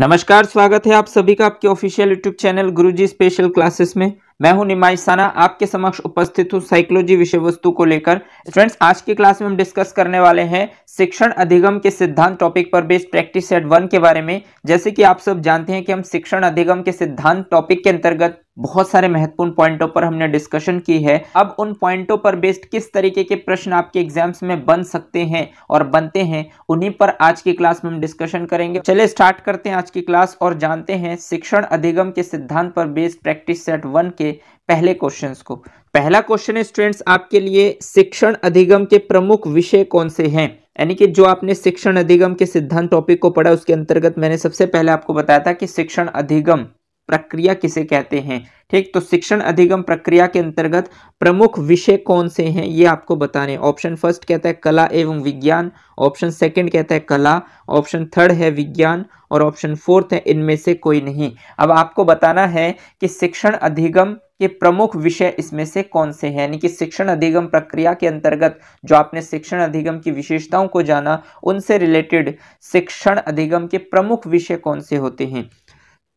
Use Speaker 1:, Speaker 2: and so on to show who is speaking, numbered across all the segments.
Speaker 1: नमस्कार स्वागत है आप सभी का आपके official YouTube channel Guruji special classes में मैं हूं निमाइसाना साना आपके समक्ष उपस्थित हूं साइकोलॉजी विषय वस्तु को लेकर फ्रेंड्स आज की क्लास में हम डिस्कस करने वाले हैं शिक्षण अधिगम के सिद्धांत टॉपिक पर बेस्ड प्रैक्टिस सेट वन के बारे में जैसे कि आप सब जानते हैं कि हम शिक्षण अधिगम के सिद्धांत टॉपिक के अंतर्गत बहुत सारे महत्वपूर्ण पॉइंटों पर हमने डिस्कशन की है अब उन पॉइंटों पर बेस्ड किस तरीके के प्रश्न आपके एग्जाम्स में बन सकते हैं और बनते हैं उन्हीं पर आज की क्लास में हम डिस्कशन करेंगे चले स्टार्ट करते हैं आज की क्लास और जानते हैं शिक्षण अधिगम के सिद्धांत पर बेस्ड प्रैक्टिस सेट वन के पहले क्वेश्चन को पहला क्वेश्चन है स्टूडेंट्स आपके लिए शिक्षण अधिगम के प्रमुख विषय कौन से हैं यानी कि जो आपने शिक्षण अधिगम के सिद्धांत टॉपिक को पढ़ा उसके अंतर्गत मैंने सबसे पहले आपको बताया था कि शिक्षण अधिगम प्रक्रिया किसे कहते हैं ठीक तो शिक्षण अधिगम प्रक्रिया के अंतर्गत प्रमुख विषय कौन से हैं ये आपको बताने ऑप्शन फर्स्ट कहता है कला एवं विज्ञान ऑप्शन सेकंड कहता है कला ऑप्शन थर्ड है विज्ञान और ऑप्शन फोर्थ है इनमें से कोई नहीं अब आपको बताना है कि शिक्षण अधिगम के प्रमुख विषय इसमें से कौन से हैं यानी कि शिक्षण अधिगम प्रक्रिया के अंतर्गत जो आपने शिक्षण अधिगम की विशेषताओं को जाना उनसे रिलेटेड शिक्षण अधिगम के प्रमुख विषय कौन से होते हैं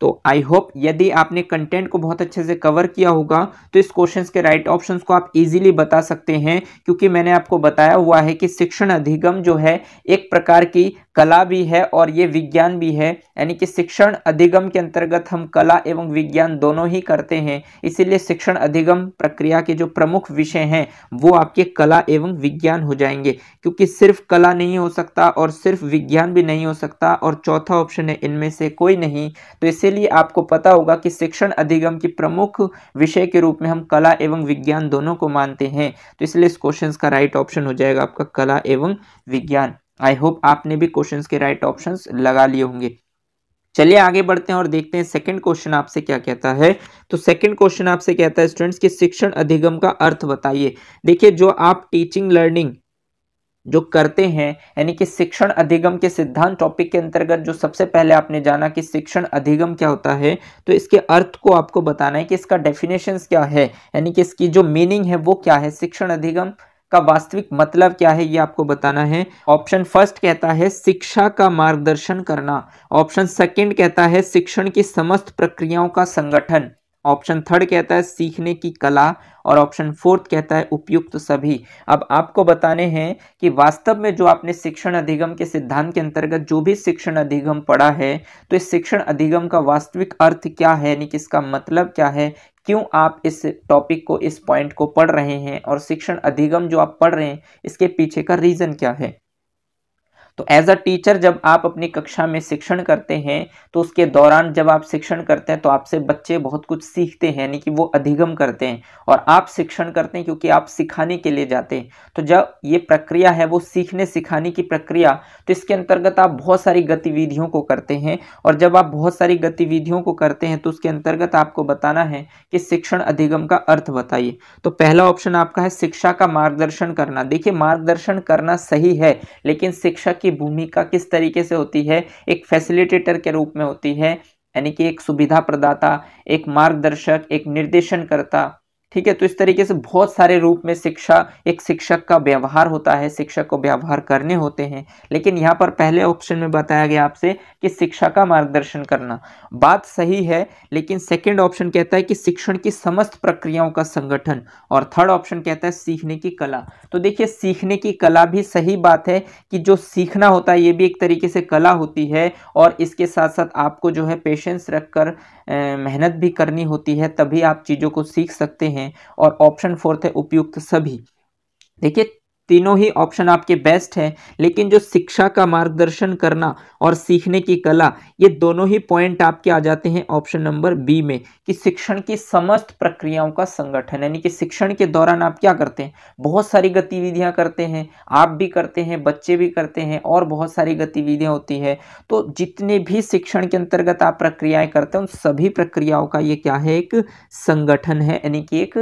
Speaker 1: तो आई होप यदि आपने कंटेंट को बहुत अच्छे से कवर किया होगा तो इस क्वेश्चन के राइट ऑप्शन को आप इजीली बता सकते हैं क्योंकि मैंने आपको बताया हुआ है कि शिक्षण अधिगम जो है एक प्रकार की कला भी है और ये विज्ञान भी है यानी कि शिक्षण अधिगम के अंतर्गत हम कला एवं विज्ञान दोनों ही करते हैं इसीलिए शिक्षण अधिगम प्रक्रिया के जो प्रमुख विषय हैं वो आपके कला एवं विज्ञान हो जाएंगे क्योंकि सिर्फ कला नहीं हो सकता और सिर्फ विज्ञान भी नहीं हो सकता और चौथा ऑप्शन है इनमें से कोई नहीं तो इसे लिए आपको पता होगा कि शिक्षण अधिगम की प्रमुख विषय के रूप में हम कला एवं विज्ञान दोनों को मानते हैं तो इसलिए इस क्वेश्चन का राइट ऑप्शन हो जाएगा आपका कला एवं विज्ञान आई होप आपने भी क्वेश्चन के राइट ऑप्शन लगा लिए होंगे चलिए आगे बढ़ते हैं और देखते हैं सेकंड क्वेश्चन आपसे क्या कहता है तो सेकंड क्वेश्चन आपसे कहता है स्टूडेंट्स कि शिक्षण अधिगम का अर्थ बताइए देखिए जो आप टीचिंग लर्निंग जो करते हैं यानी कि शिक्षण अधिगम के सिद्धांत टॉपिक के अंतर्गत जो सबसे पहले आपने जाना कि शिक्षण अधिगम क्या होता है तो इसके अर्थ को आपको बताना है कि इसका डेफिनेशन क्या है यानी कि इसकी जो मीनिंग है वो क्या है शिक्षण अधिगम का वास्तविक मतलब क्या है ये आपको बताना है ऑप्शन फर्स्ट कहता है शिक्षा का मार्गदर्शन करना ऑप्शन सेकंड कहता है शिक्षण की समस्त प्रक्रियाओं का संगठन ऑप्शन थर्ड कहता है सीखने की कला और ऑप्शन फोर्थ कहता है उपयुक्त सभी अब आपको बताने हैं कि वास्तव में जो आपने शिक्षण अधिगम के सिद्धांत के अंतर्गत जो भी शिक्षण अधिगम पढ़ा है तो इस शिक्षण अधिगम का वास्तविक अर्थ क्या है यानी कि इसका मतलब क्या है क्यों आप इस टॉपिक को इस पॉइंट को पढ़ रहे हैं और शिक्षण अधिगम जो आप पढ़ रहे हैं इसके पीछे का रीज़न क्या है तो एज अ टीचर जब आप अपनी कक्षा में शिक्षण करते हैं तो उसके दौरान जब आप शिक्षण करते हैं तो आपसे बच्चे बहुत कुछ सीखते हैं यानी कि वो अधिगम करते हैं और आप शिक्षण करते हैं क्योंकि आप सिखाने के लिए जाते हैं तो जब ये प्रक्रिया है वो सीखने सिखाने की प्रक्रिया तो इसके अंतर्गत आप बहुत सारी गतिविधियों को करते हैं और जब आप बहुत सारी गतिविधियों को करते हैं तो उसके अंतर्गत आपको बताना है कि शिक्षण अधिगम का अर्थ बताइए तो पहला ऑप्शन आपका है शिक्षा का मार्गदर्शन करना देखिए मार्गदर्शन करना सही है लेकिन शिक्षक की भूमिका किस तरीके से होती है एक फैसिलिटेटर के रूप में होती है यानी कि एक सुविधा प्रदाता एक मार्गदर्शक एक निर्देशनकर्ता ठीक है तो इस तरीके से बहुत सारे रूप में शिक्षा एक शिक्षक का व्यवहार होता है शिक्षक को व्यवहार करने होते हैं लेकिन यहाँ पर पहले ऑप्शन में बताया गया आपसे कि शिक्षा का मार्गदर्शन करना बात सही है लेकिन सेकंड ऑप्शन कहता है कि शिक्षण की समस्त प्रक्रियाओं का संगठन और थर्ड ऑप्शन कहता है सीखने की कला तो देखिए सीखने की कला भी सही बात है कि जो सीखना होता है ये भी एक तरीके से कला होती है और इसके साथ साथ आपको जो है पेशेंस रखकर मेहनत भी करनी होती है तभी आप चीज़ों को सीख सकते हैं हैं और ऑप्शन फोर्थ है उपयुक्त सभी देखिए तीनों ही ऑप्शन आपके बेस्ट हैं लेकिन जो शिक्षा का मार्गदर्शन करना और सीखने की कला ये दोनों ही पॉइंट आपके आ जाते हैं ऑप्शन नंबर बी में कि शिक्षण की समस्त प्रक्रियाओं का संगठन यानी कि शिक्षण के दौरान आप क्या करते हैं बहुत सारी गतिविधियां करते हैं आप भी करते हैं बच्चे भी करते हैं और बहुत सारी गतिविधियां होती है तो जितने भी शिक्षण के अंतर्गत आप प्रक्रियाएं करते हैं उन सभी प्रक्रियाओं का ये क्या है एक संगठन है यानी कि एक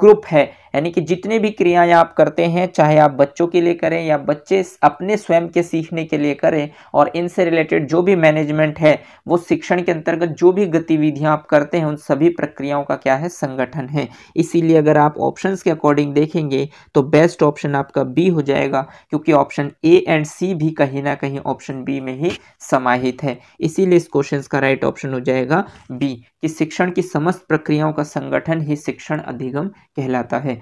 Speaker 1: ग्रुप है यानी कि जितने भी क्रियाएं आप करते हैं चाहे आप बच्चों के लिए करें या बच्चे अपने स्वयं के सीखने के लिए करें और इनसे रिलेटेड जो भी मैनेजमेंट है वो शिक्षण के अंतर्गत जो भी गतिविधियां आप करते हैं उन सभी प्रक्रियाओं का क्या है संगठन है इसीलिए अगर आप ऑप्शन के अकॉर्डिंग देखेंगे तो बेस्ट ऑप्शन आपका बी हो जाएगा क्योंकि ऑप्शन ए एंड सी भी कहीं ना कहीं ऑप्शन बी में ही समाहित है इसीलिए इस क्वेश्चन का राइट ऑप्शन हो जाएगा बी कि शिक्षण की समस्त प्रक्रियाओं का संगठन ही शिक्षण अधिगम कहलाता है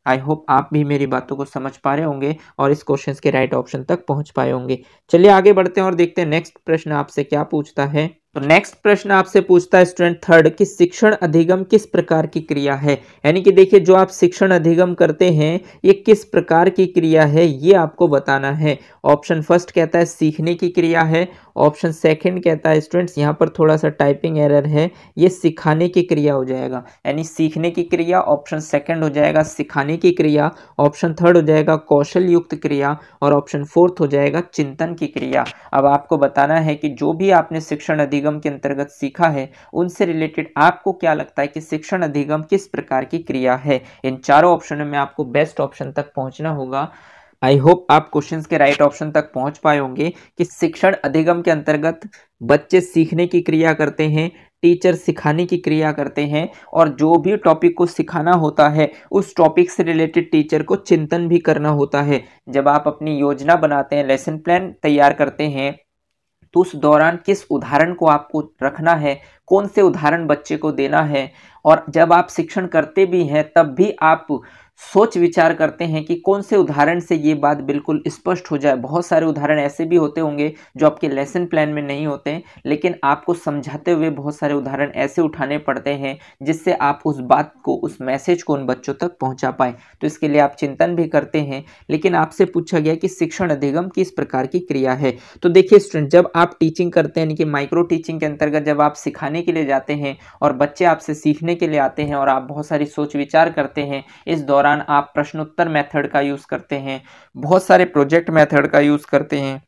Speaker 1: आई होप आप भी मेरी बातों को समझ पा रहे होंगे और इस क्वेश्चन के राइट ऑप्शन तक पहुंच पाए होंगे चलिए आगे बढ़ते हैं और देखते हैं नेक्स्ट प्रश्न आपसे क्या पूछता है तो नेक्स्ट प्रश्न आपसे पूछता है स्टूडेंट थर्ड कि शिक्षण अधिगम किस प्रकार की क्रिया है यानी कि देखिए जो आप शिक्षण अधिगम करते हैं ये किस प्रकार की क्रिया है ये आपको बताना है ऑप्शन फर्स्ट कहता है सीखने की क्रिया है ऑप्शन सेकंड कहता है स्टूडेंट्स यहाँ पर थोड़ा सा टाइपिंग एरर है ये सिखाने की क्रिया हो जाएगा यानी सीखने की क्रिया ऑप्शन सेकेंड हो जाएगा सिखाने बनाने की क्रिया ऑप्शन थर्ड हो जाएगा कौशल युक्त क्रिया और ऑप्शन फोर्थ हो जाएगा चिंतन की क्रिया अब आपको बताना है कि जो भी आपने शिक्षण अधिगम के अंतर्गत सीखा है उनसे रिलेटेड आपको क्या लगता है कि शिक्षण अधिगम किस प्रकार की क्रिया है इन चारों ऑप्शनों में आपको बेस्ट ऑप्शन तक पहुँचना होगा आई होप आप क्वेश्चंस के राइट right ऑप्शन तक पहुंच पाए होंगे कि शिक्षण अधिगम के अंतर्गत बच्चे सीखने की क्रिया करते हैं टीचर सिखाने की क्रिया करते हैं और जो भी टॉपिक को सिखाना होता है उस टॉपिक से रिलेटेड टीचर को चिंतन भी करना होता है जब आप अपनी योजना बनाते हैं लेसन प्लान तैयार करते हैं तो उस दौरान किस उदाहरण को आपको रखना है कौन से उदाहरण बच्चे को देना है और जब आप शिक्षण करते भी हैं तब भी आप सोच विचार करते हैं कि कौन से उदाहरण से ये बात बिल्कुल स्पष्ट हो जाए बहुत सारे उदाहरण ऐसे भी होते होंगे जो आपके लेसन प्लान में नहीं होते लेकिन आपको समझाते हुए बहुत सारे उदाहरण ऐसे उठाने पड़ते हैं जिससे आप उस बात को उस मैसेज को उन बच्चों तक पहुंचा पाए तो इसके लिए आप चिंतन भी करते हैं लेकिन आपसे पूछा गया कि शिक्षण अधिगम किस प्रकार की क्रिया है तो देखिए स्टूडेंट जब आप टीचिंग करते हैं यानी कि माइक्रो टीचिंग के अंतर्गत जब आप सिखाने के लिए जाते हैं और बच्चे आपसे सीखने के लिए आते हैं और आप बहुत सारी सोच विचार करते हैं इस दौरान दौरान आप प्रश्नोत्तर मेथड का यूज़ करते हैं बहुत सारे प्रोजेक्ट मेथड का यूज़ करते हैं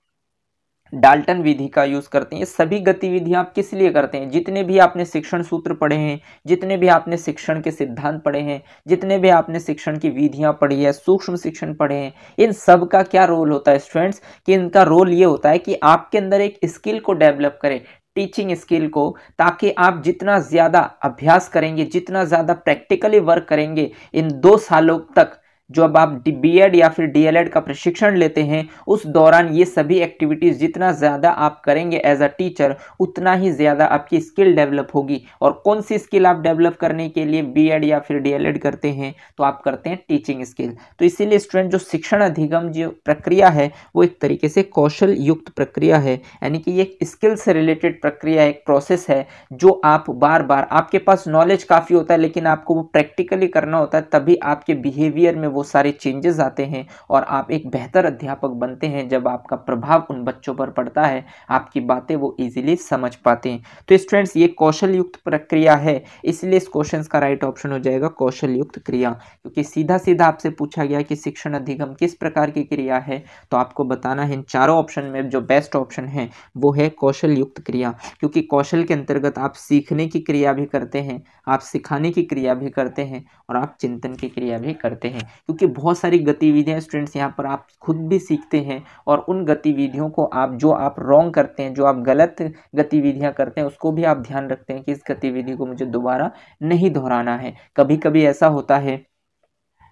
Speaker 1: डाल्टन विधि का यूज़ करते हैं सभी गतिविधियां आप किस लिए करते हैं जितने भी आपने शिक्षण सूत्र पढ़े हैं जितने भी आपने शिक्षण के सिद्धांत पढ़े हैं जितने भी आपने शिक्षण की विधियां पढ़ी है सूक्ष्म शिक्षण पढ़े हैं इन सब का क्या रोल होता है स्टूडेंट्स कि इनका रोल ये होता है कि आपके अंदर एक स्किल को डेवलप करें टीचिंग स्किल को ताकि आप जितना ज़्यादा अभ्यास करेंगे जितना ज़्यादा प्रैक्टिकली वर्क करेंगे इन दो सालों तक जो अब आप बी एड या फिर डी का प्रशिक्षण लेते हैं उस दौरान ये सभी एक्टिविटीज़ जितना ज़्यादा आप करेंगे एज अ टीचर उतना ही ज़्यादा आपकी स्किल डेवलप होगी और कौन सी स्किल आप डेवलप करने के लिए बी एड या फिर डी करते हैं तो आप करते हैं टीचिंग स्किल तो इसीलिए स्टूडेंट जो शिक्षण अधिगम जो प्रक्रिया है वो एक तरीके से कौशल युक्त प्रक्रिया है यानी कि ये स्किल से रिलेटेड प्रक्रिया एक प्रोसेस है जो आप बार बार आपके पास नॉलेज काफ़ी होता है लेकिन आपको वो प्रैक्टिकली करना होता है तभी आपके बिहेवियर में वो बहुत सारे चेंजेस आते हैं और आप एक बेहतर अध्यापक बनते हैं जब आपका प्रभाव उन बच्चों पर पड़ता है आपकी बातें वो ईजिली समझ पाते हैं तो स्टूडेंट्स ये कौशल युक्त प्रक्रिया है इसलिए इस क्वेश्चन का राइट ऑप्शन हो जाएगा कौशल युक्त क्रिया क्योंकि सीधा सीधा आपसे पूछा गया कि शिक्षण अधिगम किस प्रकार की क्रिया है तो आपको बताना है इन चारों ऑप्शन में जो बेस्ट ऑप्शन है वो है कौशल युक्त क्रिया क्योंकि कौशल के अंतर्गत आप सीखने की क्रिया भी करते हैं आप सिखाने की क्रिया भी करते हैं और आप चिंतन की क्रिया भी करते हैं क्योंकि बहुत सारी गतिविधियाँ स्टूडेंट्स यहाँ पर आप खुद भी सीखते हैं और उन गतिविधियों को आप जो आप रॉन्ग करते हैं जो आप गलत गतिविधियाँ करते हैं उसको भी आप ध्यान रखते हैं कि इस गतिविधि को मुझे दोबारा नहीं दोहराना है कभी कभी ऐसा होता है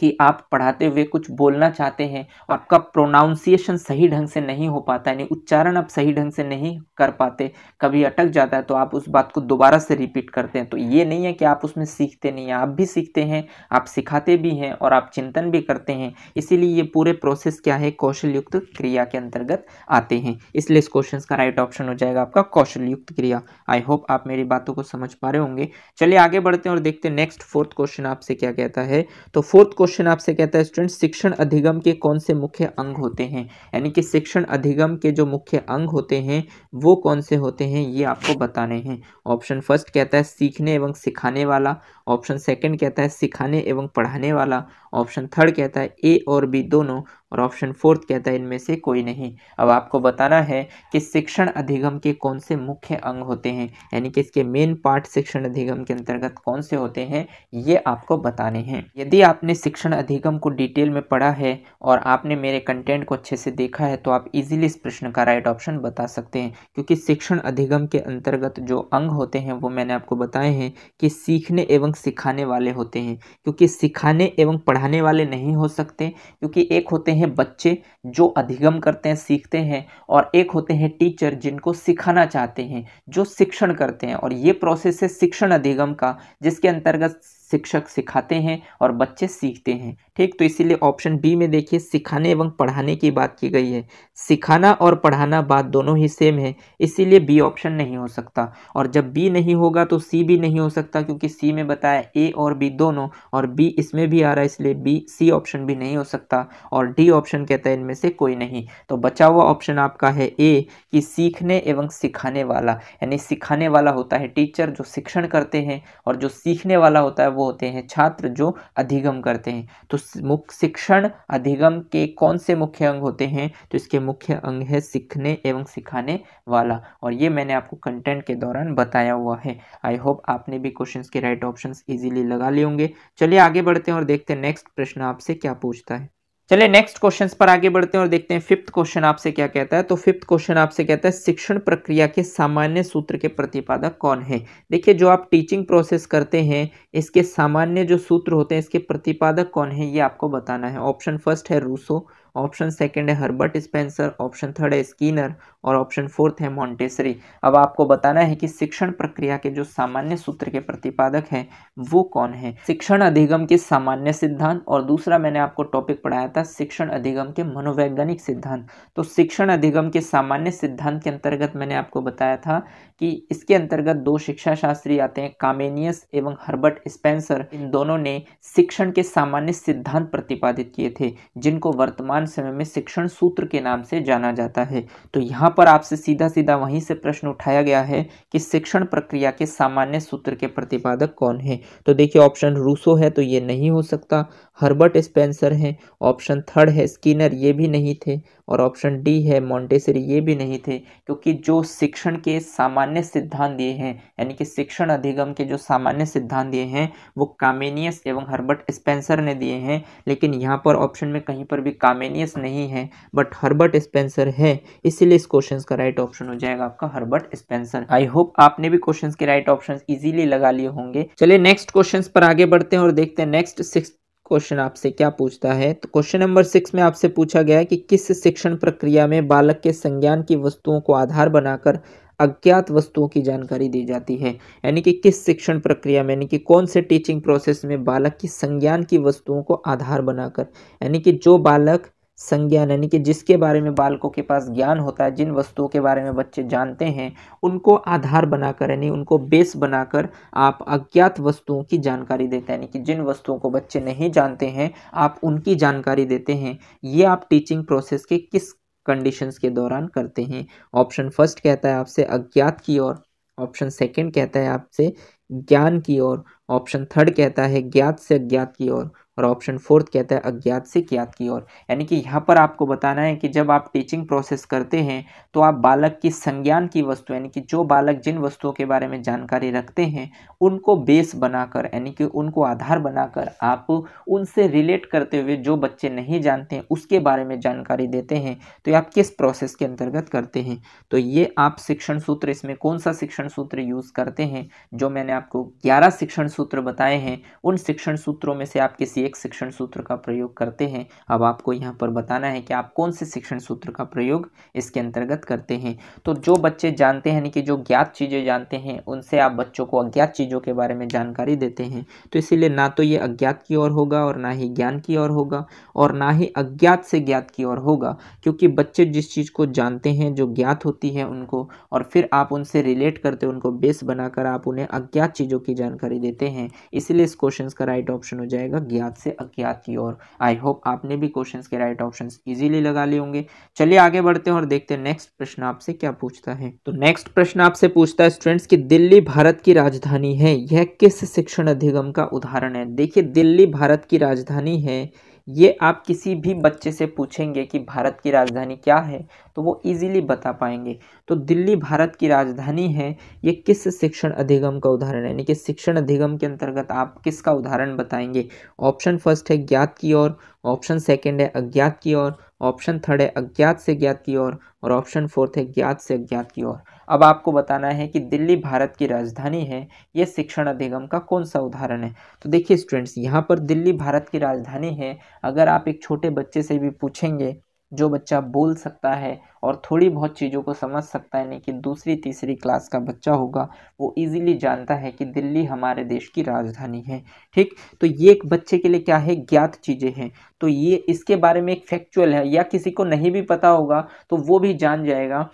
Speaker 1: कि आप पढ़ाते हुए कुछ बोलना चाहते हैं आपका प्रोनाउंसिएशन सही ढंग से नहीं हो पाता यानी उच्चारण आप सही ढंग से नहीं कर पाते कभी अटक जाता है तो आप उस बात को दोबारा से रिपीट करते हैं तो ये नहीं है कि आप उसमें सीखते नहीं हैं आप भी सीखते हैं आप सिखाते भी हैं और आप चिंतन भी करते हैं इसीलिए ये पूरे प्रोसेस क्या है कौशल युक्त क्रिया के अंतर्गत आते हैं इसलिए इस क्वेश्चन का राइट ऑप्शन हो जाएगा आपका कौशल युक्त क्रिया आई होप आप मेरी बातों को समझ पा रहे होंगे चलिए आगे बढ़ते हैं और देखते हैं नेक्स्ट फोर्थ क्वेश्चन आपसे क्या कहता है तो फोर्थ क्वेश्चन क्वेश्चन आपसे कहता है स्टूडेंट शिक्षण अधिगम के कौन से मुख्य अंग होते हैं यानी कि शिक्षण अधिगम के जो मुख्य अंग होते हैं वो कौन से होते हैं ये आपको बताने हैं ऑप्शन फर्स्ट कहता है सीखने एवं सिखाने वाला ऑप्शन सेकंड कहता है सिखाने एवं पढ़ाने वाला ऑप्शन थर्ड कहता है ए और बी दोनों और ऑप्शन फोर्थ कहता है इनमें से कोई नहीं अब आपको बताना है कि शिक्षण अधिगम के कौन से मुख्य अंग होते हैं यानी कि इसके मेन पार्ट शिक्षण अधिगम के अंतर्गत कौन से होते हैं ये आपको बताने हैं यदि आपने शिक्षण अधिगम को डिटेल में पढ़ा है और आपने मेरे कंटेंट को अच्छे से देखा है तो आप इजीली इस प्रश्न का राइट ऑप्शन बता सकते हैं क्योंकि शिक्षण अधिगम के अंतर्गत जो अंग होते हैं वो मैंने आपको बताए हैं कि सीखने एवं सिखाने वाले होते हैं क्योंकि सिखाने एवं पढ़ाने वाले नहीं हो सकते क्योंकि एक होते हैं हैं बच्चे जो अधिगम करते हैं सीखते हैं और एक होते हैं टीचर जिनको सिखाना चाहते हैं जो शिक्षण करते हैं और ये प्रोसेस है शिक्षण अधिगम का जिसके अंतर्गत शिक्षक सिखाते हैं और बच्चे सीखते हैं ठीक तो इसीलिए ऑप्शन बी में देखिए सिखाने एवं पढ़ाने की बात की गई है सिखाना और पढ़ाना बात दोनों ही सेम है इसीलिए बी ऑप्शन नहीं हो सकता और जब बी नहीं होगा तो सी भी नहीं हो सकता क्योंकि सी में बताया ए और बी दोनों और बी इसमें भी आ रहा है इसलिए बी सी ऑप्शन भी नहीं हो सकता और डी ऑप्शन कहता है इनमें से कोई नहीं तो बचा हुआ ऑप्शन आपका है ए कि सीखने एवं सिखाने वाला यानी सिखाने वाला होता है टीचर जो शिक्षण करते हैं और जो सीखने वाला होता है वो वो होते हैं छात्र जो अधिगम करते हैं तो मुख्य शिक्षण अधिगम के कौन से मुख्य अंग होते हैं तो इसके मुख्य अंग है सीखने एवं सिखाने वाला और ये मैंने आपको कंटेंट के दौरान बताया हुआ है आई होप आपने भी क्वेश्चन के राइट ऑप्शन ईजिली लगा लिए होंगे चलिए आगे बढ़ते हैं और देखते हैं नेक्स्ट प्रश्न आपसे क्या पूछता है चलिए नेक्स्ट क्वेश्चन पर आगे बढ़ते हैं और देखते हैं फिफ्थ क्वेश्चन आपसे क्या कहता है तो फिफ्थ क्वेश्चन आपसे कहता है शिक्षण प्रक्रिया के सामान्य सूत्र के प्रतिपादक कौन है देखिए जो आप टीचिंग प्रोसेस करते हैं इसके सामान्य जो सूत्र होते हैं इसके प्रतिपादक कौन है ये आपको बताना है ऑप्शन फर्स्ट है रूसो ऑप्शन सेकेंड है हर्बर्ट स्पेंसर ऑप्शन थर्ड है स्कीनर और ऑप्शन फोर्थ है मॉन्टेसरी अब आपको बताना है कि शिक्षण प्रक्रिया के जो सामान्य सूत्र के प्रतिपादक हैं वो कौन है शिक्षण अधिगम के सामान्य सिद्धांत और दूसरा मैंने आपको टॉपिक पढ़ाया था शिक्षण अधिगम के मनोवैज्ञानिक सिद्धांत तो शिक्षण अधिगम के सामान्य सिद्धांत के अंतर्गत मैंने आपको बताया था कि इसके अंतर्गत दो शिक्षा शास्त्री आते हैं कामेनियस एवं हर्बर्ट स्पेंसर इन दोनों ने शिक्षण के सामान्य सिद्धांत प्रतिपादित किए थे जिनको वर्तमान समय में शिक्षण सूत्र के नाम से जाना जाता है तो यहाँ यहाँ पर आपसे सीधा सीधा वहीं से प्रश्न उठाया गया है कि शिक्षण प्रक्रिया के सामान्य सूत्र के प्रतिपादक कौन है तो देखिए ऑप्शन रूसो है तो ये नहीं हो सकता हर्बर्ट स्पेंसर हैं ऑप्शन थर्ड है स्किनर ये भी नहीं थे और ऑप्शन डी है मॉन्टेसरी ये भी नहीं थे क्योंकि जो शिक्षण के सामान्य सिद्धांत दिए हैं यानी कि शिक्षण अधिगम के जो सामान्य सिद्धांत दिए हैं वो कामेनियस एवं हर्बर्ट स्पेंसर ने दिए हैं लेकिन यहाँ पर ऑप्शन में कहीं पर भी कामेनियस नहीं है बट हर्बर्ट स्पेंसर है इसीलिए इस क्वेश्चन का राइट ऑप्शन हो जाएगा आपका हर्बर्ट स्पेंसर आई होप आपने भी क्वेश्चन के राइट ऑप्शन ईजिली लगा लिए होंगे चलिए नेक्स्ट क्वेश्चन पर आगे बढ़ते हैं और देखते हैं नेक्स्ट सिक्स क्वेश्चन आपसे क्या पूछता है तो क्वेश्चन नंबर सिक्स में आपसे पूछा गया है कि किस शिक्षण प्रक्रिया में बालक के संज्ञान की वस्तुओं को आधार बनाकर अज्ञात वस्तुओं की जानकारी दी जाती है यानी कि किस शिक्षण प्रक्रिया में यानी कि कौन से टीचिंग प्रोसेस में बालक की संज्ञान की वस्तुओं को आधार बनाकर यानी कि जो बालक संज्ञान यानी कि जिसके बारे में बालकों के पास ज्ञान होता है जिन वस्तुओं के बारे में बच्चे जानते हैं उनको आधार बनाकर यानी उनको बेस बनाकर आप अज्ञात वस्तुओं की जानकारी देते हैं यानी कि जिन वस्तुओं को बच्चे नहीं जानते हैं आप उनकी जानकारी देते हैं ये आप टीचिंग प्रोसेस के किस कंडीशंस के दौरान करते हैं ऑप्शन फर्स्ट कहता है आपसे अज्ञात की ओर ऑप्शन सेकेंड कहता है आपसे ज्ञान की ओर ऑप्शन थर्ड कहता है ज्ञात से अज्ञात की ओर और ऑप्शन फोर्थ कहता है अज्ञात से ज्ञात की ओर यानी कि यहाँ पर आपको बताना है कि जब आप टीचिंग प्रोसेस करते हैं तो आप बालक की संज्ञान की वस्तु यानी कि जो बालक जिन वस्तुओं के बारे में जानकारी रखते हैं उनको बेस बनाकर यानी कि उनको आधार बनाकर आप उनसे रिलेट करते हुए जो बच्चे नहीं जानते हैं उसके बारे में जानकारी देते हैं तो आप किस प्रोसेस के अंतर्गत करते हैं तो ये आप शिक्षण सूत्र इसमें कौन सा शिक्षण सूत्र यूज़ करते हैं जो मैंने आपको ग्यारह शिक्षण सूत्र बताए हैं उन शिक्षण सूत्रों में से आप किसी किसी एक शिक्षण सूत्र का प्रयोग करते हैं अब आपको यहाँ पर बताना है कि आप कौन से शिक्षण सूत्र का प्रयोग इसके अंतर्गत करते हैं तो जो बच्चे जानते हैं यानी कि जो ज्ञात चीज़ें जानते हैं उनसे आप बच्चों को अज्ञात चीज़ों के बारे में जानकारी देते हैं तो इसीलिए ना तो ये अज्ञात की ओर होगा और ना ही ज्ञान की ओर होगा और ना ही अज्ञात से ज्ञात की ओर होगा क्योंकि बच्चे जिस चीज़ को जानते हैं जो ज्ञात होती है उनको और फिर आप उनसे रिलेट करते उनको बेस बनाकर आप उन्हें अज्ञात चीज़ों की जानकारी देते हैं इसलिए इस क्वेश्चन का राइट ऑप्शन हो जाएगा ज्ञात अज्ञात से अज्ञात की ओर आई होप आपने भी क्वेश्चंस के राइट ऑप्शंस इजीली लगा लिए होंगे चलिए आगे बढ़ते हैं और देखते हैं नेक्स्ट प्रश्न आपसे क्या पूछता है तो नेक्स्ट प्रश्न आपसे पूछता है स्टूडेंट्स की दिल्ली भारत की राजधानी है यह किस शिक्षण अधिगम का उदाहरण है देखिए दिल्ली भारत की राजधानी है ये आप किसी भी बच्चे से पूछेंगे कि भारत की राजधानी क्या है तो वो इजीली बता पाएंगे तो दिल्ली भारत की राजधानी है ये किस शिक्षण अधिगम का उदाहरण है यानी कि शिक्षण अधिगम के अंतर्गत आप किसका उदाहरण बताएंगे ऑप्शन फर्स्ट है ज्ञात की ओर ऑप्शन सेकेंड है अज्ञात की ओर ऑप्शन थर्ड है अज्ञात से ज्ञात की ओर और ऑप्शन फोर्थ है ज्ञात से अज्ञात की ओर अब आपको बताना है कि दिल्ली भारत की राजधानी है ये शिक्षण अधिगम का कौन सा उदाहरण है तो देखिए स्टूडेंट्स यहाँ पर दिल्ली भारत की राजधानी है अगर आप एक छोटे बच्चे से भी पूछेंगे जो बच्चा बोल सकता है और थोड़ी बहुत चीज़ों को समझ सकता है यानी कि दूसरी तीसरी क्लास का बच्चा होगा वो इजीली जानता है कि दिल्ली हमारे देश की राजधानी है ठीक तो ये एक बच्चे के लिए क्या है ज्ञात चीज़ें हैं तो ये इसके बारे में एक फैक्चुअल है या किसी को नहीं भी पता होगा तो वो भी जान जाएगा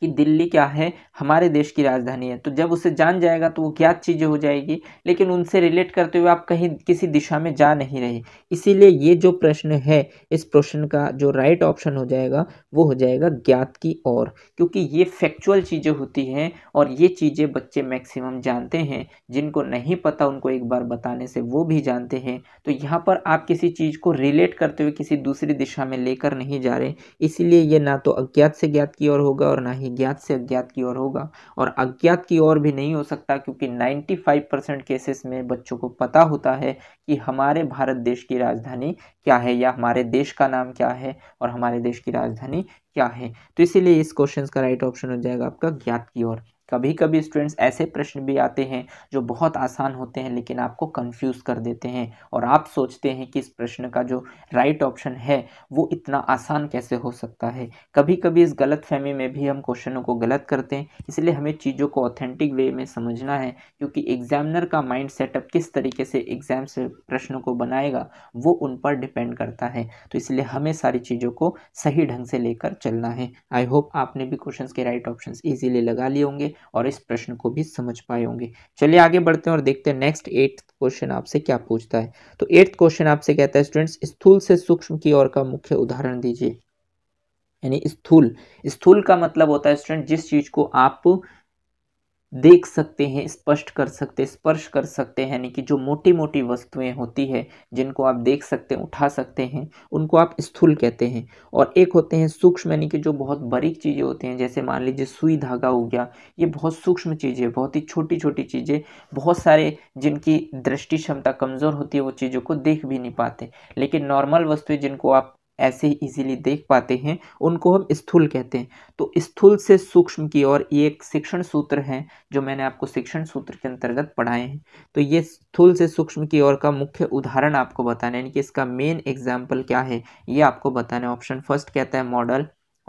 Speaker 1: कि दिल्ली क्या है हमारे देश की राजधानी है तो जब उसे जान जाएगा तो वो ज्ञात चीज़ें हो जाएगी लेकिन उनसे रिलेट करते हुए आप कहीं किसी दिशा में जा नहीं रहे इसीलिए ये जो प्रश्न है इस प्रश्न का जो राइट ऑप्शन हो जाएगा वो हो जाएगा ज्ञात की ओर क्योंकि ये फैक्चुअल चीज़ें होती हैं और ये चीज़ें बच्चे मैक्सिमम जानते हैं जिनको नहीं पता उनको एक बार बताने से वो भी जानते हैं तो यहाँ पर आप किसी चीज़ को रिलेट करते हुए किसी दूसरी दिशा में लेकर नहीं जा रहे इसीलिए ये ना तो अज्ञात से ज्ञात की ओर होगा और ना ही ही ज्ञात से अज्ञात की ओर होगा और अज्ञात की ओर भी नहीं हो सकता क्योंकि 95 परसेंट केसेस में बच्चों को पता होता है कि हमारे भारत देश की राजधानी क्या है या हमारे देश का नाम क्या है और हमारे देश की राजधानी क्या है तो इसीलिए इस क्वेश्चन का राइट ऑप्शन हो जाएगा आपका ज्ञात की ओर कभी कभी स्टूडेंट्स ऐसे प्रश्न भी आते हैं जो बहुत आसान होते हैं लेकिन आपको कंफ्यूज कर देते हैं और आप सोचते हैं कि इस प्रश्न का जो राइट ऑप्शन है वो इतना आसान कैसे हो सकता है कभी कभी इस गलत फहमी में भी हम क्वेश्चनों को गलत करते हैं इसलिए हमें चीज़ों को ऑथेंटिक वे में समझना है क्योंकि एग्जामिनर का माइंड सेटअप किस तरीके से एग्जाम से प्रश्नों को बनाएगा वो उन पर डिपेंड करता है तो इसलिए हमें सारी चीज़ों को सही ढंग से लेकर चलना है आई होप आपने भी क्वेश्चन के राइट ऑप्शन ईजिली लगा लिए होंगे और इस प्रश्न को भी समझ पाए होंगे चलिए आगे बढ़ते हैं और देखते हैं नेक्स्ट एट्थ क्वेश्चन आपसे क्या पूछता है तो एट्थ क्वेश्चन आपसे कहता है स्टूडेंट्स स्थूल से सूक्ष्म की ओर का मुख्य उदाहरण दीजिए यानी स्थूल स्थूल का मतलब होता है स्टूडेंट जिस चीज़ को आप देख सकते हैं स्पष्ट कर सकते स्पर्श कर सकते हैं यानी कि जो मोटी मोटी वस्तुएं होती है जिनको आप देख सकते हैं उठा सकते हैं उनको आप स्थूल कहते हैं और एक होते हैं सूक्ष्म यानी कि जो बहुत बारीक चीज़ें होती हैं जैसे मान लीजिए सुई धागा हो गया ये बहुत सूक्ष्म चीज़ें बहुत ही छोटी छोटी चीज़ें बहुत सारे जिनकी दृष्टि क्षमता कमज़ोर होती है वो चीज़ों को देख भी नहीं पाते लेकिन नॉर्मल वस्तुएँ जिनको आप ऐसे ही इजीली देख पाते हैं उनको हम स्थूल कहते हैं तो स्थूल से सूक्ष्म की ओर ये एक शिक्षण सूत्र है जो मैंने आपको शिक्षण सूत्र के अंतर्गत पढ़ाए हैं तो ये स्थूल से सूक्ष्म की ओर का मुख्य उदाहरण आपको बताना है यानी कि इसका मेन एग्जाम्पल क्या है ये आपको बताना है ऑप्शन फर्स्ट कहता है मॉडल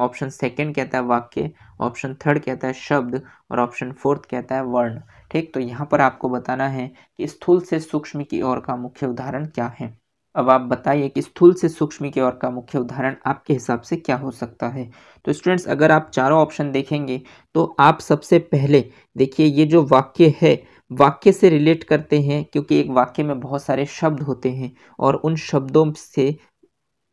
Speaker 1: ऑप्शन सेकंड कहता है वाक्य ऑप्शन थर्ड कहता है शब्द और ऑप्शन फोर्थ कहता है वर्ण ठीक तो यहाँ पर आपको बताना है कि स्थूल से सूक्ष्म की ओर का मुख्य उदाहरण क्या है अब आप बताइए कि स्थूल से सूक्ष्म की ओर का मुख्य उदाहरण आपके हिसाब से क्या हो सकता है तो स्टूडेंट्स अगर आप चारों ऑप्शन देखेंगे तो आप सबसे पहले देखिए ये जो वाक्य है वाक्य से रिलेट करते हैं क्योंकि एक वाक्य में बहुत सारे शब्द होते हैं और उन शब्दों से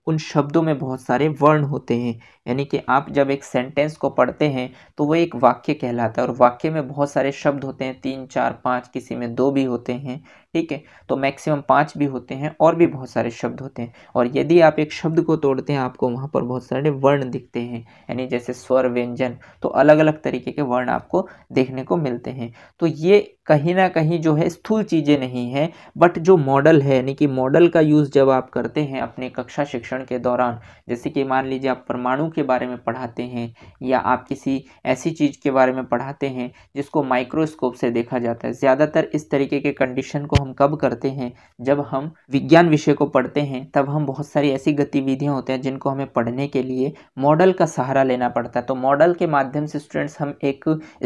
Speaker 1: उन शब्दों में बहुत सारे वर्ण होते हैं यानी कि आप जब एक सेंटेंस को पढ़ते हैं तो वह एक वाक्य कहलाता है और वाक्य में बहुत सारे शब्द होते हैं तीन चार पाँच किसी में दो भी होते हैं ठीक है तो मैक्सिमम पाँच भी होते हैं और भी बहुत सारे शब्द होते हैं और यदि आप एक शब्द को तोड़ते हैं आपको वहाँ पर बहुत सारे वर्ण दिखते हैं यानी जैसे स्वर व्यंजन तो अलग अलग तरीके के वर्ण आपको देखने को मिलते हैं तो ये कहीं ना कहीं जो है स्थूल चीज़ें नहीं हैं बट जो मॉडल है यानी कि मॉडल का यूज़ जब आप करते हैं अपने कक्षा शिक्षण के दौरान जैसे कि मान लीजिए आप परमाणु के बारे में पढ़ाते हैं या आप किसी ऐसी चीज़ के बारे में पढ़ाते हैं जिसको माइक्रोस्कोप से देखा जाता है ज़्यादातर इस तरीके के कंडीशन को हम कब करते हैं जब हम विज्ञान विषय को पढ़ते हैं तब हम बहुत सारी ऐसी गतिविधियां होते हैं जिनको हमें पढ़ने के लिए मॉडल का सहारा लेना पड़ता है तो मॉडल के माध्यम से स्टूडेंट्स हम एक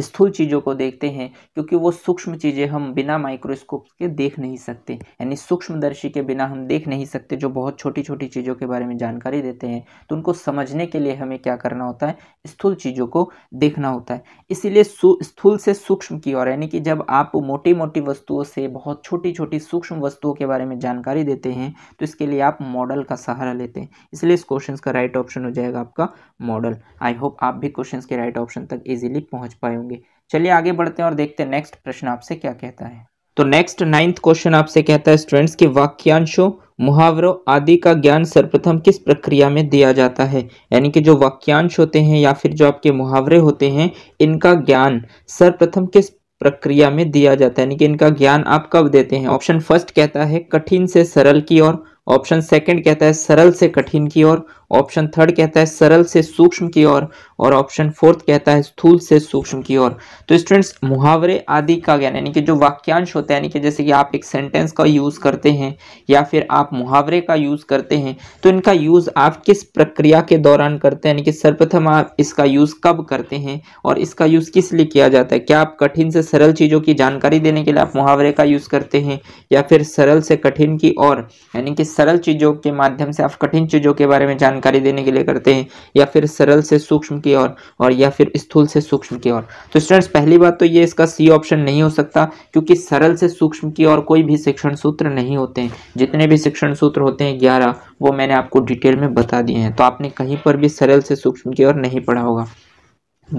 Speaker 1: स्थूल चीज़ों को देखते हैं क्योंकि वो सूक्ष्म चीज़ें हम बिना माइक्रोस्कोप के देख नहीं सकते यानी सूक्ष्मदर्शी के बिना हम देख नहीं सकते जो बहुत छोटी छोटी चीज़ों के बारे में जानकारी देते हैं तो उनको समझने के लिए हमें क्या करना होता है स्थूल चीज़ों को देखना होता है इसीलिए स्थूल से सूक्ष्म की ओर यानी कि जब आप मोटी मोटी वस्तुओं से बहुत छोटी छोटी छोटी सूक्ष्म वस्तुओं के बारे में जानकारी देते हैं तो इसके लिए आप मॉडल का सहारा लेते हैं इसलिए इस क्वेश्चन का राइट ऑप्शन हो जाएगा आपका मॉडल आई होप आप भी क्वेश्चन के राइट ऑप्शन तक ईजिली पहुँच पाए होंगे चलिए आगे बढ़ते हैं और देखते हैं नेक्स्ट प्रश्न आपसे क्या कहता है तो नेक्स्ट नाइन्थ क्वेश्चन आपसे कहता है स्टूडेंट्स के वाक्यांशों मुहावरों आदि का ज्ञान सर्वप्रथम किस प्रक्रिया में दिया जाता है यानी कि जो वाक्यांश होते हैं या फिर जो आपके मुहावरे होते हैं इनका ज्ञान सर्वप्रथम किस प्रक्रिया में दिया जाता है यानी कि इनका ज्ञान आप कब देते हैं ऑप्शन फर्स्ट कहता है कठिन से सरल की ओर ऑप्शन सेकंड कहता है सरल से कठिन की ओर ऑप्शन थर्ड कहता है सरल से सूक्ष्म की ओर और ऑप्शन फोर्थ कहता है स्थूल से सूक्ष्म की ओर तो स्टूडेंट्स मुहावरे आदि का ज्ञान यानी कि जो वाक्यांश होता है यानी कि जैसे कि आप एक सेंटेंस का यूज़ करते हैं या फिर आप मुहावरे का यूज़ करते हैं तो इनका यूज़ आप किस प्रक्रिया के दौरान करते हैं यानी कि सर्वप्रथम आप इसका यूज़ कब करते हैं और इसका यूज़ किस लिए किया जाता है क्या आप कठिन से सरल चीज़ों की जानकारी देने के लिए आप मुहावरे का यूज़ करते हैं या फिर सरल से कठिन की ओर यानी कि सरल चीज़ों के माध्यम से आप कठिन चीज़ों के बारे में जानकारी जानकारी देने के लिए करते हैं या फिर सरल से सूक्ष्म की ओर और, और या फिर स्थूल से सूक्ष्म की ओर तो स्टूडेंट्स पहली बात तो ये इसका सी ऑप्शन नहीं हो सकता क्योंकि सरल से सूक्ष्म की ओर कोई भी शिक्षण सूत्र नहीं होते हैं जितने भी शिक्षण सूत्र होते हैं ग्यारह वो मैंने आपको डिटेल में बता दिए हैं तो आपने कहीं पर भी सरल से सूक्ष्म की ओर नहीं पढ़ा होगा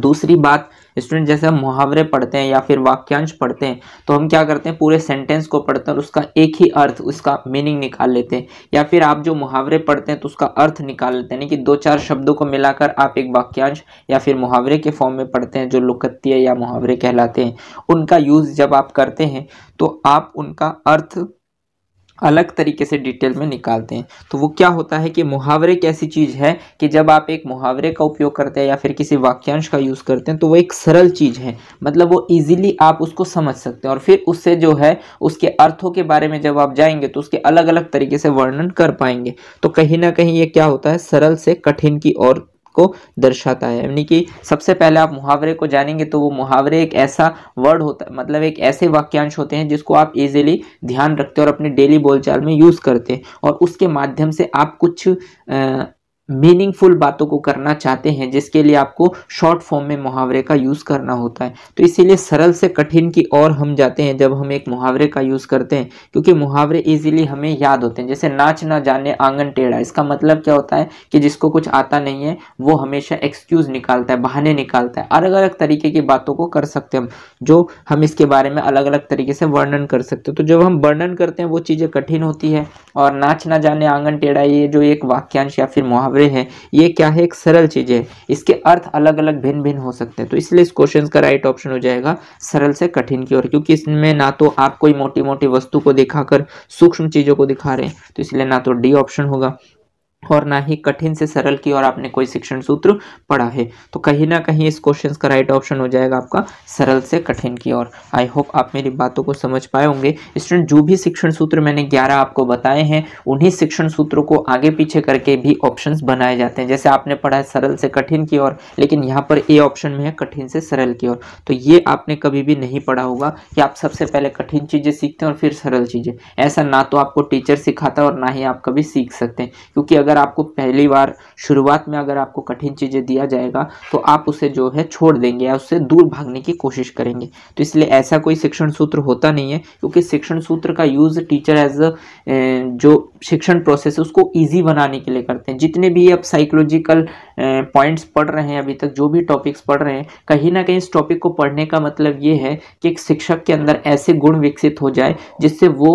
Speaker 1: दूसरी बात स्टूडेंट जैसे हम मुहावरे पढ़ते हैं या फिर वाक्यांश पढ़ते हैं तो हम क्या करते हैं पूरे सेंटेंस को पढ़ते हैं और उसका एक ही अर्थ उसका मीनिंग निकाल लेते हैं या फिर आप जो मुहावरे पढ़ते हैं तो उसका अर्थ निकाल लेते हैं यानी कि दो चार शब्दों को मिलाकर आप एक वाक्यांश या फिर मुहावरे के फॉर्म में पढ़ते हैं जो लोकत्य या मुहावरे कहलाते हैं उनका यूज़ जब आप करते हैं तो आप उनका अर्थ अलग तरीके से डिटेल में निकालते हैं तो वो क्या होता है कि मुहावरे कैसी ऐसी चीज़ है कि जब आप एक मुहावरे का उपयोग करते हैं या फिर किसी वाक्यांश का यूज़ करते हैं तो वो एक सरल चीज़ है मतलब वो ईजिली आप उसको समझ सकते हैं और फिर उससे जो है उसके अर्थों के बारे में जब आप जाएंगे तो उसके अलग अलग तरीके से वर्णन कर पाएंगे तो कहीं ना कहीं ये क्या होता है सरल से कठिन की ओर को दर्शाता है यानी कि सबसे पहले आप मुहावरे को जानेंगे तो वो मुहावरे एक ऐसा वर्ड होता है मतलब एक ऐसे वाक्यांश होते हैं जिसको आप इजीली ध्यान रखते हैं और अपने डेली बोलचाल में यूज़ करते हैं और उसके माध्यम से आप कुछ आ, मीनिंगफुल बातों को करना चाहते हैं जिसके लिए आपको शॉर्ट फॉर्म में मुहावरे का यूज़ करना होता है तो इसीलिए सरल से कठिन की ओर हम जाते हैं जब हम एक मुहावरे का यूज़ करते हैं क्योंकि मुहावरे इजीली हमें याद होते हैं जैसे नाच ना जाने आंगन टेढ़ा इसका मतलब क्या होता है कि जिसको कुछ आता नहीं है वो हमेशा एक्सक्यूज़ निकालता है बहाने निकालता है अलग अलग तरीके की बातों को कर सकते हैं हम जो हम इसके बारे में अलग अलग तरीके से वर्णन कर सकते हैं तो जब हम वर्णन करते हैं वो चीज़ें कठिन होती है और नाच ना जाने आंगन टेढ़ा ये जो एक वाक्यांश या फिर मुहावरे रहे हैं ये क्या है एक सरल चीज़ है इसके अर्थ अलग अलग भिन्न भिन्न हो सकते हैं तो इसलिए इस क्वेश्चन का राइट ऑप्शन हो जाएगा सरल से कठिन की ओर क्योंकि इसमें ना तो आप कोई मोटी मोटी वस्तु को दिखाकर सूक्ष्म चीज़ों को दिखा रहे हैं तो इसलिए ना तो डी ऑप्शन होगा और ना ही कठिन से सरल की ओर आपने कोई शिक्षण सूत्र पढ़ा है तो कहीं ना कहीं इस क्वेश्चन का राइट ऑप्शन हो जाएगा आपका सरल से कठिन की ओर आई होप आप मेरी बातों को समझ पाए होंगे स्टूडेंट जो भी शिक्षण सूत्र मैंने ग्यारह आपको बताए हैं उन्हीं शिक्षण सूत्रों को आगे पीछे करके भी ऑप्शन बनाए जाते हैं जैसे आपने पढ़ा है सरल से कठिन की ओर लेकिन यहाँ पर ए ऑप्शन में है कठिन से सरल की ओर तो ये आपने कभी भी नहीं पढ़ा होगा कि आप सबसे पहले कठिन चीज़ें सीखते हैं और फिर सरल चीज़ें ऐसा ना तो आपको टीचर सिखाता है और ना ही आप कभी सीख सकते हैं क्योंकि अगर आपको पहली बार शुरुआत में अगर आपको कठिन चीज़ें दिया जाएगा तो आप उसे जो है छोड़ देंगे या उससे दूर भागने की कोशिश करेंगे तो इसलिए ऐसा कोई शिक्षण सूत्र होता नहीं है क्योंकि शिक्षण सूत्र का यूज़ टीचर एज अ जो शिक्षण प्रोसेस है उसको ईजी बनाने के लिए करते हैं जितने भी आप साइकोलॉजिकल पॉइंट्स पढ़ रहे हैं अभी तक जो भी टॉपिक्स पढ़ रहे हैं कहीं ना कहीं इस टॉपिक को पढ़ने का मतलब ये है कि एक शिक्षक के अंदर ऐसे गुण विकसित हो जाए जिससे वो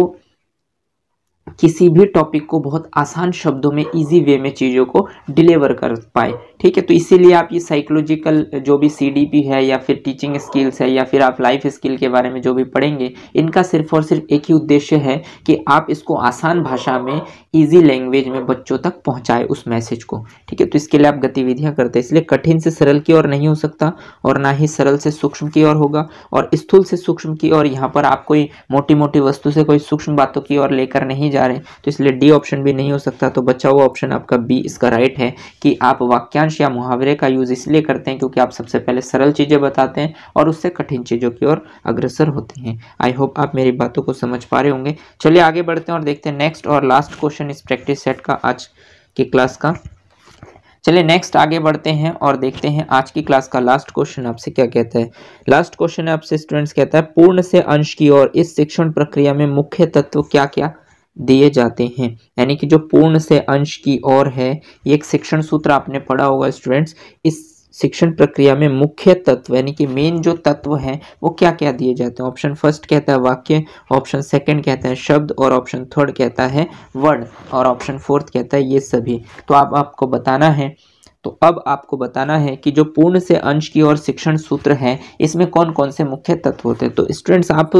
Speaker 1: किसी भी टॉपिक को बहुत आसान शब्दों में इजी वे में चीज़ों को डिलीवर कर पाए ठीक है तो इसीलिए आप ये साइकोलॉजिकल जो भी सीडीपी है या फिर टीचिंग स्किल्स है या फिर आप लाइफ स्किल के बारे में जो भी पढ़ेंगे इनका सिर्फ और सिर्फ एक ही उद्देश्य है कि आप इसको आसान भाषा में ईजी लैंग्वेज में बच्चों तक पहुँचाए उस मैसेज को ठीक है तो इसके लिए आप गतिविधियाँ करते हैं इसलिए कठिन से सरल की ओर नहीं हो सकता और ना ही सरल से सूक्ष्म की ओर होगा और स्थूल से सूक्ष्म की ओर यहाँ पर आप कोई मोटी मोटी वस्तु से कोई सूक्ष्म बातों की ओर लेकर नहीं जा बता रहे हैं तो इसलिए डी ऑप्शन भी नहीं हो सकता तो बच्चा वो ऑप्शन आपका बी इसका राइट है कि आप वाक्यांश या मुहावरे का यूज़ इसलिए करते हैं क्योंकि आप सबसे पहले सरल चीज़ें बताते हैं और उससे कठिन चीज़ों की ओर अग्रसर होते हैं आई होप आप मेरी बातों को समझ पा रहे होंगे चलिए आगे बढ़ते हैं और देखते हैं नेक्स्ट और लास्ट क्वेश्चन इस प्रैक्टिस सेट का आज की क्लास का चलिए नेक्स्ट आगे बढ़ते हैं और देखते हैं आज की क्लास का लास्ट क्वेश्चन आपसे क्या कहता है लास्ट क्वेश्चन आपसे स्टूडेंट्स कहता है पूर्ण से अंश की ओर इस शिक्षण प्रक्रिया में मुख्य तत्व क्या क्या दिए जाते हैं यानी कि जो पूर्ण से अंश की ओर है ये एक शिक्षण सूत्र आपने पढ़ा होगा स्टूडेंट्स इस शिक्षण प्रक्रिया में मुख्य तत्व यानी कि मेन जो तत्व है वो क्या क्या दिए जाते हैं ऑप्शन फर्स्ट कहता है वाक्य ऑप्शन सेकंड कहता है शब्द और ऑप्शन थर्ड कहता है वर्ड और ऑप्शन फोर्थ कहता है ये सभी तो आप आपको बताना है तो अब आपको बताना है कि जो पूर्ण से अंश की ओर शिक्षण सूत्र है इसमें कौन कौन से मुख्य तत्व होते हैं तो स्टूडेंट्स आप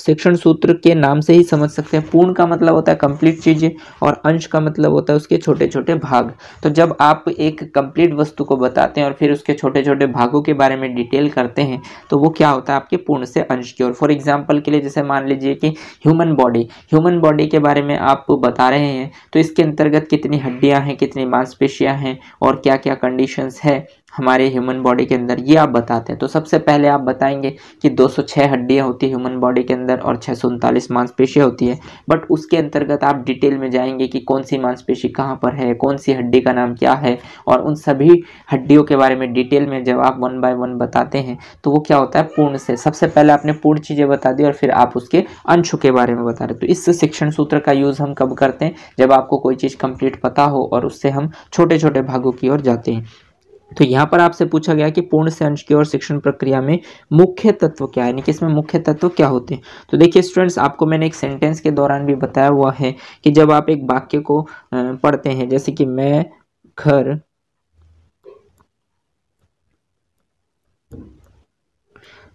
Speaker 1: शिक्षण सूत्र के नाम से ही समझ सकते हैं पूर्ण का मतलब होता है कंप्लीट चीज़ें और अंश का मतलब होता है उसके छोटे छोटे भाग तो जब आप एक कंप्लीट वस्तु को बताते हैं और फिर उसके छोटे छोटे भागों के बारे में डिटेल करते हैं तो वो क्या होता है आपके पूर्ण से अंश की ओर फॉर एग्जाम्पल के लिए जैसे मान लीजिए कि ह्यूमन बॉडी ह्यूमन बॉडी के बारे में आप बता रहे हैं तो इसके अंतर्गत कितनी हड्डियाँ हैं कितनी मांसपेशियाँ हैं और क्या क्या कंडीशंस है हमारे ह्यूमन बॉडी के अंदर ये आप बताते हैं तो सबसे पहले आप बताएंगे कि 206 हड्डियाँ होती है ह्यूमन बॉडी के अंदर और छः सौ उनतालीस मांसपेशियाँ होती है बट उसके अंतर्गत आप डिटेल में जाएंगे कि कौन सी मांसपेशी कहाँ पर है कौन सी हड्डी का नाम क्या है और उन सभी हड्डियों के बारे में डिटेल में जब आप वन बाय वन बताते हैं तो वो क्या होता है पूर्ण से सबसे पहले आपने पूर्ण चीज़ें बता दी और फिर आप उसके अंशों के बारे में बता रहे तो इस शिक्षण सूत्र का यूज़ हम कब करते हैं जब आपको कोई चीज़ कम्प्लीट पता हो और उससे हम छोटे छोटे भागों की ओर जाते हैं तो यहाँ पर आपसे पूछा गया कि पूर्ण संच की और शिक्षण प्रक्रिया में मुख्य तत्व क्या है यानी कि इसमें मुख्य तत्व क्या होते हैं तो देखिए स्टूडेंट्स आपको मैंने एक सेंटेंस के दौरान भी बताया हुआ है कि जब आप एक वाक्य को पढ़ते हैं जैसे कि मैं घर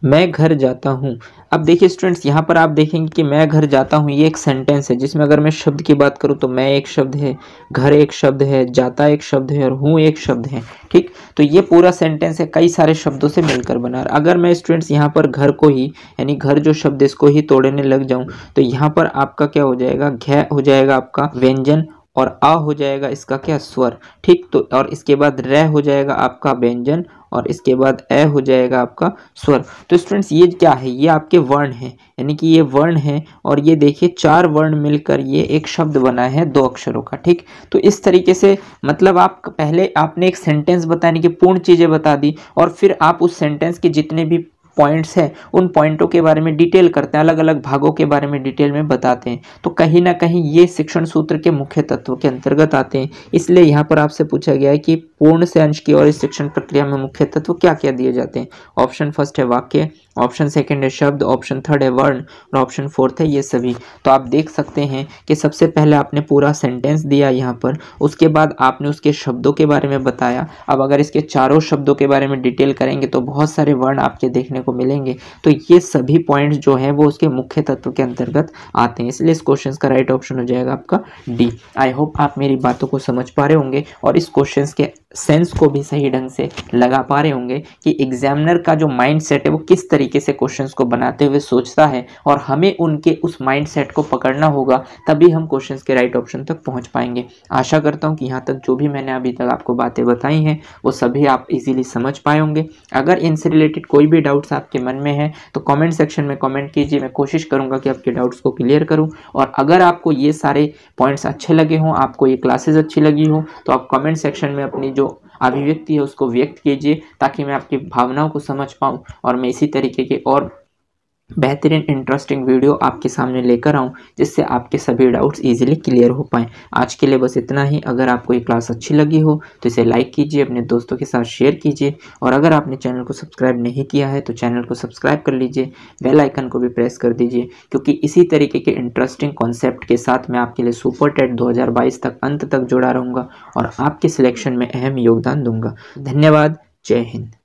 Speaker 1: मैं घर जाता हूँ अब देखिए स्टूडेंट्स यहाँ पर आप देखेंगे कि मैं घर जाता हूँ ये एक सेंटेंस है जिसमें अगर मैं शब्द की बात करूँ तो मैं एक शब्द है घर एक शब्द है जाता एक शब्द है और हूँ एक शब्द है ठीक तो ये पूरा सेंटेंस है कई सारे शब्दों से मिलकर बना रहा अगर मैं स्टूडेंट्स यहाँ पर घर को ही यानी घर जो शब्द इसको ही तोड़ने लग जाऊँ तो यहाँ पर आपका क्या हो जाएगा घ हो जाएगा आपका व्यंजन और आ हो जाएगा इसका क्या स्वर ठीक तो और इसके बाद रह हो जाएगा आपका व्यंजन और इसके बाद ए हो जाएगा आपका स्वर तो स्टूडेंट्स ये क्या है ये आपके वर्ण हैं यानी कि ये वर्ण हैं और ये देखिए चार वर्ण मिलकर ये एक शब्द बना है दो अक्षरों का ठीक तो इस तरीके से मतलब आप पहले आपने एक सेंटेंस बताने की पूर्ण चीज़ें बता दी और फिर आप उस सेंटेंस के जितने भी पॉइंट्स हैं उन पॉइंटों के बारे में डिटेल करते हैं अलग अलग भागों के बारे में डिटेल में बताते हैं तो कहीं ना कहीं ये शिक्षण सूत्र के मुख्य तत्व के अंतर्गत आते हैं इसलिए यहाँ पर आपसे पूछा गया है कि पूर्ण सेंस की और इस शिक्षण प्रक्रिया में मुख्य तत्व क्या क्या दिए जाते हैं ऑप्शन फर्स्ट है वाक्य ऑप्शन सेकंड है शब्द ऑप्शन थर्ड है वर्ण और ऑप्शन फोर्थ है ये सभी तो आप देख सकते हैं कि सबसे पहले आपने पूरा सेंटेंस दिया यहाँ पर उसके बाद आपने उसके शब्दों के बारे में बताया अब अगर इसके चारों शब्दों के बारे में डिटेल करेंगे तो बहुत सारे वर्ण आपके देखने को मिलेंगे तो ये सभी पॉइंट्स जो हैं वो उसके मुख्य तत्व के अंतर्गत आते हैं इसलिए इस क्वेश्चन का राइट ऑप्शन हो जाएगा आपका डी आई होप आप मेरी बातों को समझ पा रहे होंगे और इस क्वेश्चन के सेंस को भी सही ढंग से लगा पा रहे होंगे कि एग्जामिनर का जो माइंड सेट है वो किस तरीके से क्वेश्चंस को बनाते हुए सोचता है और हमें उनके उस माइंड सेट को पकड़ना होगा तभी हम क्वेश्चंस के राइट ऑप्शन तक पहुंच पाएंगे आशा करता हूं कि यहाँ तक जो भी मैंने अभी तक आपको बातें बताई हैं वो सभी आप इजीली समझ पाए होंगे अगर इनसे रिलेटेड कोई भी डाउट्स आपके मन में है तो कॉमेंट सेक्शन में कॉमेंट कीजिए मैं कोशिश करूँगा कि आपके डाउट्स को क्लियर करूँ और अगर आपको ये सारे पॉइंट्स अच्छे लगे हों आपको ये क्लासेज अच्छी लगी हों तो आप कॉमेंट सेक्शन में अपनी जो अभिव्यक्ति है उसको व्यक्त कीजिए ताकि मैं आपकी भावनाओं को समझ पाऊँ और मैं इसी तरीके के और बेहतरीन इंटरेस्टिंग वीडियो आपके सामने लेकर आऊँ जिससे आपके सभी डाउट्स इजीली क्लियर हो पाएँ आज के लिए बस इतना ही अगर आपको ये क्लास अच्छी लगी हो तो इसे लाइक कीजिए अपने दोस्तों के साथ शेयर कीजिए और अगर आपने चैनल को सब्सक्राइब नहीं किया है तो चैनल को सब्सक्राइब कर लीजिए बेल आइकन को भी प्रेस कर दीजिए क्योंकि इसी तरीके के इंटरेस्टिंग कॉन्सेप्ट के साथ मैं आपके लिए सुपर टेट दो तक अंत तक जुड़ा रहूँगा और आपके सिलेक्शन में अहम योगदान दूंगा धन्यवाद जय हिंद